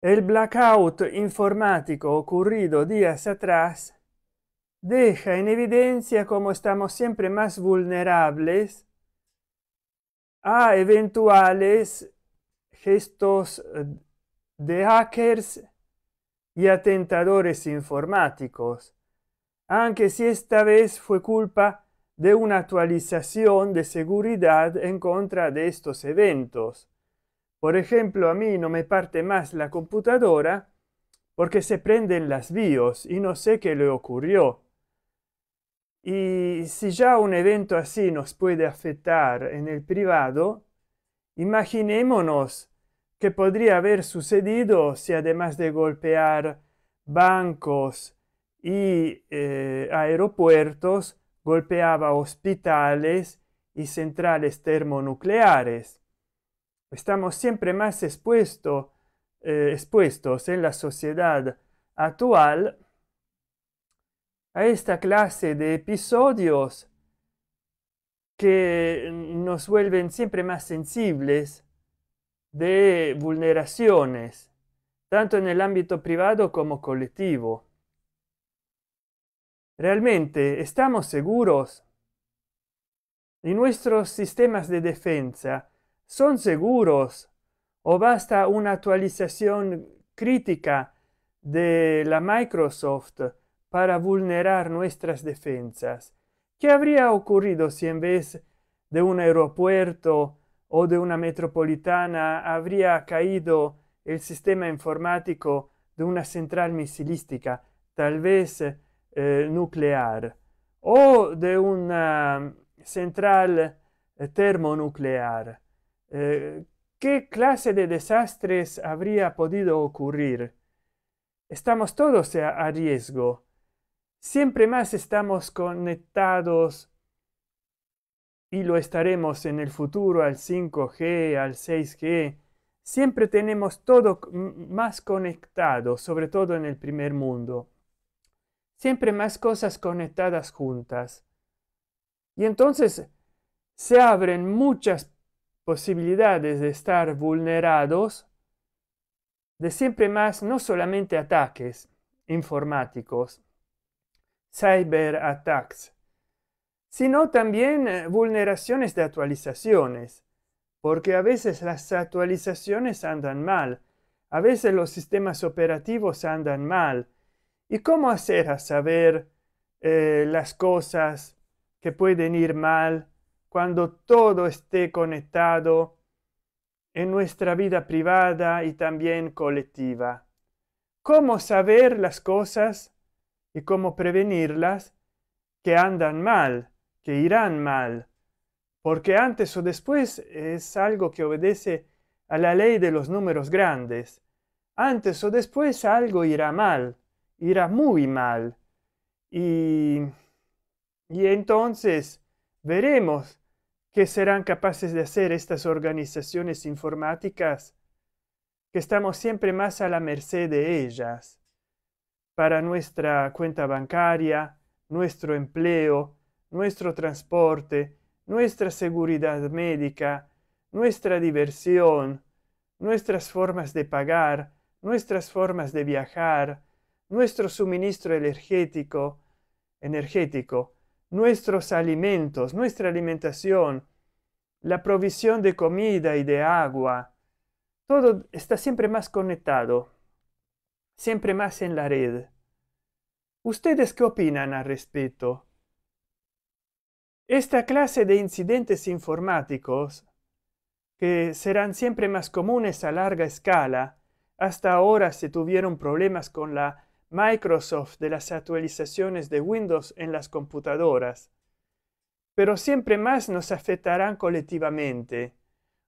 El blackout informático ocurrido días atrás deja en evidencia cómo estamos siempre más vulnerables a eventuales gestos de hackers y atentadores informáticos, aunque si esta vez fue culpa de una actualización de seguridad en contra de estos eventos por ejemplo, a mí no me parte más la computadora porque se prenden las BIOS y no sé qué le ocurrió. Y si ya un evento así nos puede afectar en el privado, imaginémonos que podría haber sucedido si además de golpear bancos y eh, aeropuertos, golpeaba hospitales y centrales termonucleares. Estamos siempre más eh, expuestos en la sociedad actual a esta clase de episodios que nos vuelven siempre más sensibles de vulneraciones, tanto en el ámbito privado como colectivo. Realmente estamos seguros. Y nuestros sistemas de defensa son seguros o basta una actualización crítica de la Microsoft para vulnerar nuestras defensas. ¿Qué habría ocurrido si en vez de un aeropuerto o de una metropolitana habría caído el sistema informático de una central misilística, tal vez eh, nuclear, o de una central eh, termonuclear? Eh, ¿Qué clase de desastres habría podido ocurrir? Estamos todos a, riesgo. Siempre más estamos conectados y lo estaremos en el futuro al 5G, al 6G. Siempre tenemos todo más conectado, sobre todo en el primer mundo. Siempre más cosas conectadas juntas. Y entonces se abren muchas posibilidades de estar vulnerados de siempre más no solamente ataques informáticos, cyber attacks, sino también eh, vulneraciones de actualizaciones, porque a veces las actualizaciones andan mal, a veces los sistemas operativos andan mal. ¿Y cómo hacer a saber eh, las cosas que pueden ir mal cuando todo esté conectado en nuestra vida privada y también colectiva. ¿Cómo saber las cosas y cómo prevenirlas que andan mal, que irán mal? Porque antes o después es algo que obedece a la ley de los números grandes. Antes o después algo irá mal, irá muy mal. Y, y entonces veremos que serán capaces de hacer estas organizaciones informáticas, que estamos siempre más a la merced de ellas para nuestra cuenta bancaria, nuestro empleo, nuestro transporte, nuestra seguridad médica, nuestra diversión, nuestras formas de pagar, nuestras formas de viajar, nuestro suministro energético, energético, nuestros alimentos, nuestra alimentación, la provisión de comida y de agua, todo está siempre más conectado, siempre más en la red. ¿Ustedes qué opinan al respecto? Esta clase de incidentes informáticos, que serán siempre más comunes a larga escala, hasta ahora se tuvieron problemas con la Microsoft de las actualizaciones de Windows en las computadoras, pero siempre más nos afectarán colectivamente.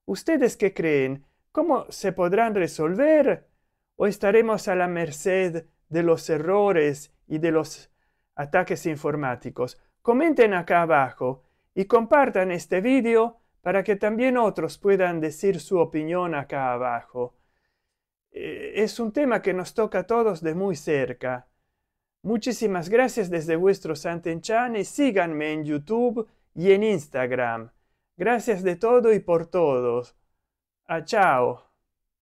¿Ustedes qué creen? ¿Cómo se podrán resolver? ¿O estaremos a la merced de los errores y de los ataques informáticos? Comenten acá abajo y compartan este vídeo para que también otros puedan decir su opinión acá abajo. Eh, es un tema que nos toca a todos de muy cerca. Muchísimas gracias desde vuestro Santenchan y síganme en YouTube y en Instagram. Gracias de todo y por todos. A ah, chao.